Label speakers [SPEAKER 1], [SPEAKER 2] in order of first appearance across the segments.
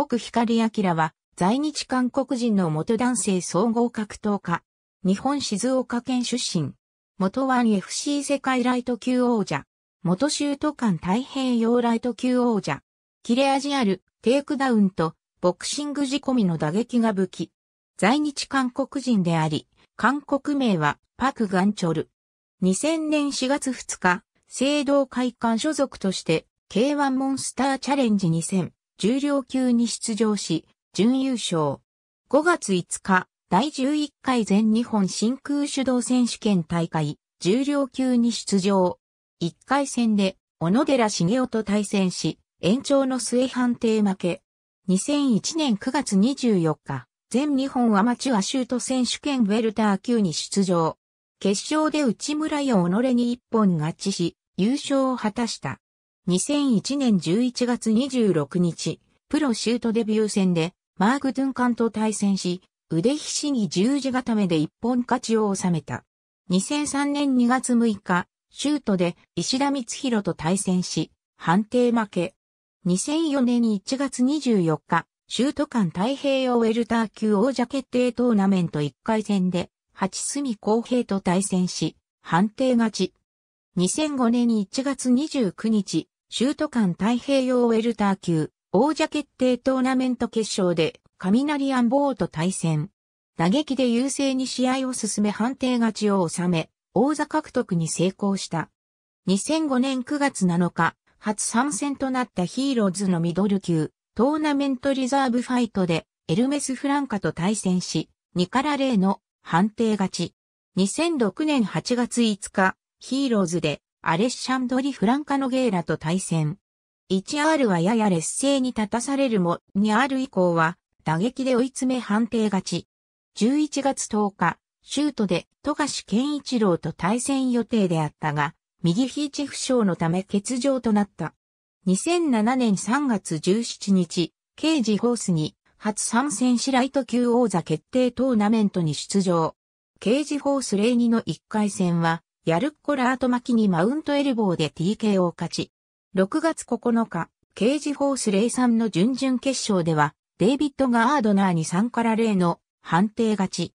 [SPEAKER 1] 僕光明は、在日韓国人の元男性総合格闘家。日本静岡県出身。元ワン FC 世界ライト級王者。元州都間太平洋ライト級王者。切れ味あるテイクダウンとボクシング仕込みの打撃が武器。在日韓国人であり、韓国名はパク・ガンチョル。2000年4月2日、聖堂会館所属として K1 モンスターチャレンジ2000重量級に出場し、準優勝。5月5日、第11回全日本真空手道選手権大会、重量級に出場。1回戦で、小野寺茂雄と対戦し、延長の末判定負け。2001年9月24日、全日本アマチュアシュート選手権ウェルター級に出場。決勝で内村や己に一本勝ちし、優勝を果たした。2001年11月26日、プロシュートデビュー戦で、マーク・ドゥンカンと対戦し、腕ひしぎ十字固めで一本勝ちを収めた。2003年2月6日、シュートで石田光弘と対戦し、判定負け。2004年1月24日、シュート間太平洋ウェルター級王者決定トーナメント1回戦で、八隅公平と対戦し、判定勝ち。2005年1月29日、シュート間太平洋ウェルター級王者決定トーナメント決勝で雷アンボーと対戦。打撃で優勢に試合を進め判定勝ちを収め、王座獲得に成功した。2005年9月7日、初参戦となったヒーローズのミドル級、トーナメントリザーブファイトで、エルメス・フランカと対戦し、2から0の判定勝ち。2006年8月5日、ヒーローズでアレッシャンドリ・フランカノゲーラと対戦。1R はやや劣勢に立たされるも、2R 以降は打撃で追い詰め判定勝ち。11月10日、シュートで富樫健一郎と対戦予定であったが、右肘負傷のため欠場となった。2007年3月17日、刑事ホースに初参戦しライト級王座決定トーナメントに出場。ージホース02の1回戦は、ヤルッコ・ラート巻きにマウントエルボーで TK を勝ち、6月9日、ケージフォース03の準々決勝では、デイビッド・ガードナーに3から0の判定勝ち。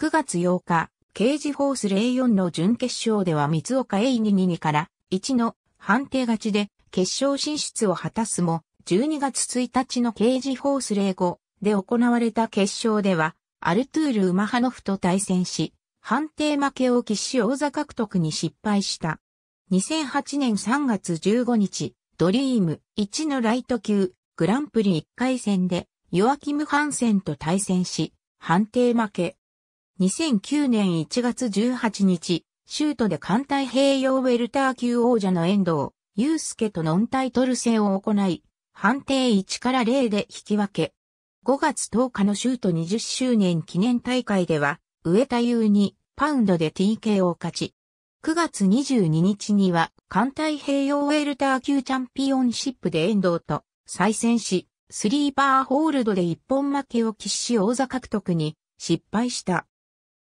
[SPEAKER 1] 9月8日、ケージフォース04の準決勝では三岡 a イ2 2から1の判定勝ちで決勝進出を果たすも、12月1日のケージフォース05で行われた決勝では、アルトゥール・ウマハノフと対戦し、判定負けを喫し王座獲得に失敗した。2008年3月15日、ドリーム1のライト級グランプリ1回戦でヨアキム・ハンセンと対戦し、判定負け。2009年1月18日、シュートで艦太平洋ウェルター級王者の遠藤、ス介とノンタイトル戦を行い、判定1から0で引き分け。5月10日のシュート20周年記念大会では、上田優にパウンドで TK を勝ち、9月22日には環太平洋ウェルター級チャンピオンシップで遠藤と再戦し、スリーバーホールドで一本負けを喫し王座獲得に失敗した。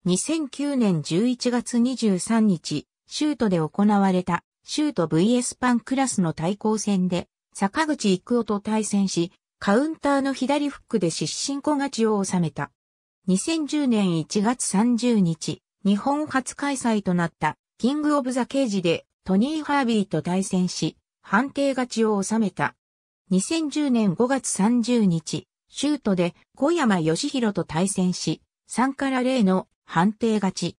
[SPEAKER 1] 2009年11月23日、シュートで行われたシュート VS パンクラスの対抗戦で坂口育夫と対戦し、カウンターの左フックで失神小勝ちを収めた。2010年1月30日、日本初開催となった、キングオブザケージで、トニー・ハービーと対戦し、判定勝ちを収めた。2010年5月30日、シュートで小山義弘と対戦し、3から0の判定勝ち。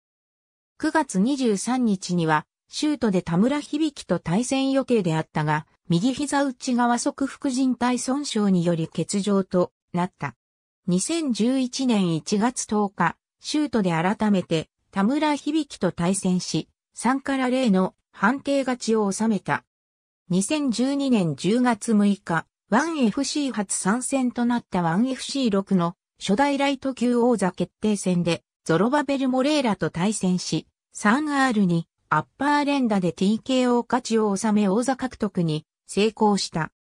[SPEAKER 1] 9月23日には、シュートで田村響と対戦予定であったが、右膝内側側副靭帯損傷により欠場となった。2011年1月10日、シュートで改めて田村響と対戦し、3から0の判定勝ちを収めた。2012年10月6日、1FC 初参戦となった 1FC6 の初代ライト級王座決定戦でゾロバベル・モレーラと対戦し、3R にアッパー連打で TKO 勝ちを収め王座獲得に成功した。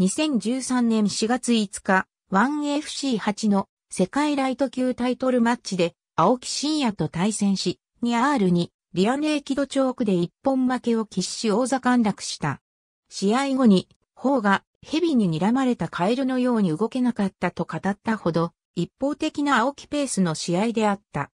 [SPEAKER 1] 2013年4月5日、1FC8 の世界ライト級タイトルマッチで青木真也と対戦し、2R2 リアネーキドチョークで一本負けを喫し王座陥落した。試合後に、方が蛇に睨まれたカエルのように動けなかったと語ったほど、一方的な青木ペースの試合であった。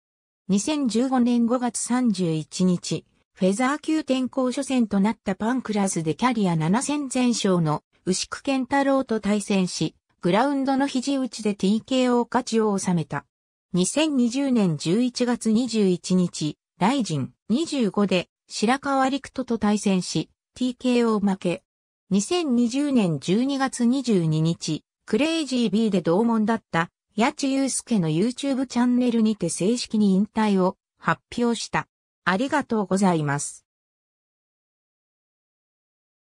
[SPEAKER 1] 2015年5月31日、フェザー級転校初戦となったパンクラスでキャリア7戦全勝の牛久健太郎と対戦し、グラウンドの肘打ちで TKO 勝ちを収めた。2020年11月21日、ライジン25で白川陸人と対戦し、TKO 負け。2020年12月22日、クレイジー B で同門だった、八千祐介の YouTube チャンネルにて正式に引退を発表した。ありがとうございます。